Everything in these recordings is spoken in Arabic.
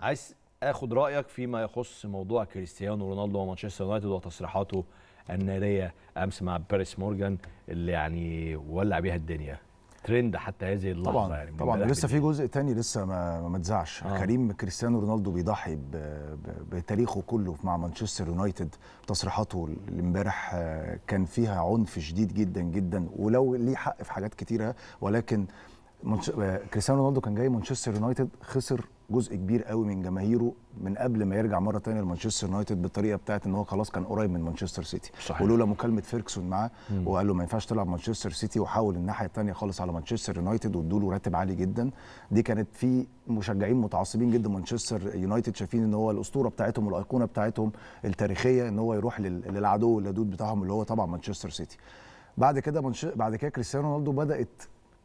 عايز اخد رايك فيما يخص موضوع كريستيانو رونالدو ومانشستر يونايتد وتصريحاته الناريه امس مع باريس مورجان اللي يعني ولع بيها الدنيا ترند حتى هذه اللحظه طبعا يعني طبعا لسه في جزء تاني لسه ما ما اتذاعش آه. كريم كريستيانو رونالدو بيضحي بتاريخه كله مع مانشستر يونايتد تصريحاته امبارح كان فيها عنف شديد جدا جدا ولو ليه حق في حاجات كتيره ولكن كريستيانو رونالدو كان جاي مانشستر يونايتد خسر جزء كبير قوي من جماهيره من قبل ما يرجع مره ثانيه لمانشستر يونايتد بالطريقه بتاعت ان هو خلاص كان قريب من مانشستر سيتي صحيح. ولولا مكالمه فيركسون معاه وقال له ما ينفعش تلعب مانشستر سيتي وحاول الناحيه الثانيه خالص على مانشستر يونايتد وادوا له راتب عالي جدا دي كانت في مشجعين متعصبين جدا مانشستر يونايتد شايفين ان هو الاسطوره بتاعتهم والايقونه بتاعتهم التاريخيه ان هو يروح للعدو اللدود بتاعهم اللي هو طبعا مانشستر سيتي بعد كده منش... بعد كده كريستيانو رونالدو بدات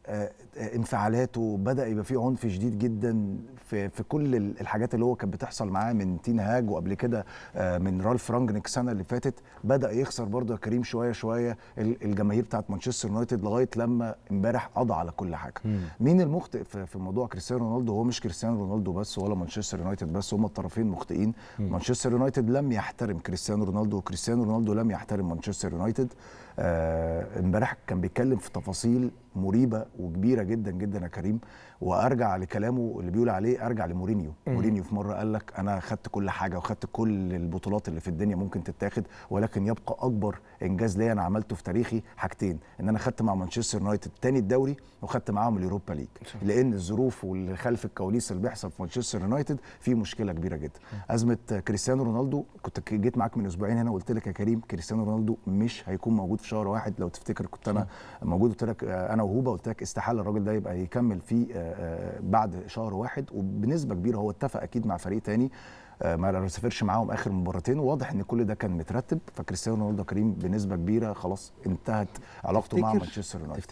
آه، آه، انفعالاته بدا يبقى فيه عنف شديد جدا في في كل الحاجات اللي هو كانت بتحصل معاه من تين هاج وقبل كده آه، من رالف رانجنيك السنه اللي فاتت بدا يخسر برضه يا كريم شويه شويه الجماهير بتاعت مانشستر يونايتد لغايه لما امبارح قضى على كل حاجه مم. مين المخطئ في موضوع كريستيانو رونالدو هو مش كريستيانو رونالدو بس ولا مانشستر يونايتد بس هما الطرفين مخطئين مانشستر يونايتد لم يحترم كريستيانو رونالدو وكريستيانو رونالدو لم يحترم مانشستر يونايتد آه، امبارح كان بيتكلم في تفاصيل مريبه وكبيره جدا جدا يا كريم وارجع لكلامه اللي بيقول عليه ارجع لمورينيو مورينيو في مره قال لك انا خدت كل حاجه وخدت كل البطولات اللي في الدنيا ممكن تتاخد ولكن يبقى اكبر انجاز ليا انا عملته في تاريخي حاجتين ان انا خدت مع مانشستر يونايتد تاني الدوري وخدت معاهم اليوروبا ليج لان الظروف واللي خلف الكواليس اللي بيحصل في مانشستر يونايتد في مشكله كبيره جدا ازمه كريستيانو رونالدو كنت جيت معاك من اسبوعين هنا وقلت لك يا كريم كريستيانو رونالدو مش هيكون موجود في شهر واحد لو تفتكر كنت انا موجود قلت لك آه، انا وهوبا قلت لك استحاله الراجل ده يبقى يكمل فيه آه، آه، بعد شهر واحد وبنسبه كبيره هو اتفق اكيد مع فريق تاني ما سافرش معاهم اخر مباراتين وواضح ان كل ده كان مترتب فكريستيانو رونالدو كريم بنسبه كبيره خلاص انتهت علاقته مع مانشستر يونايتد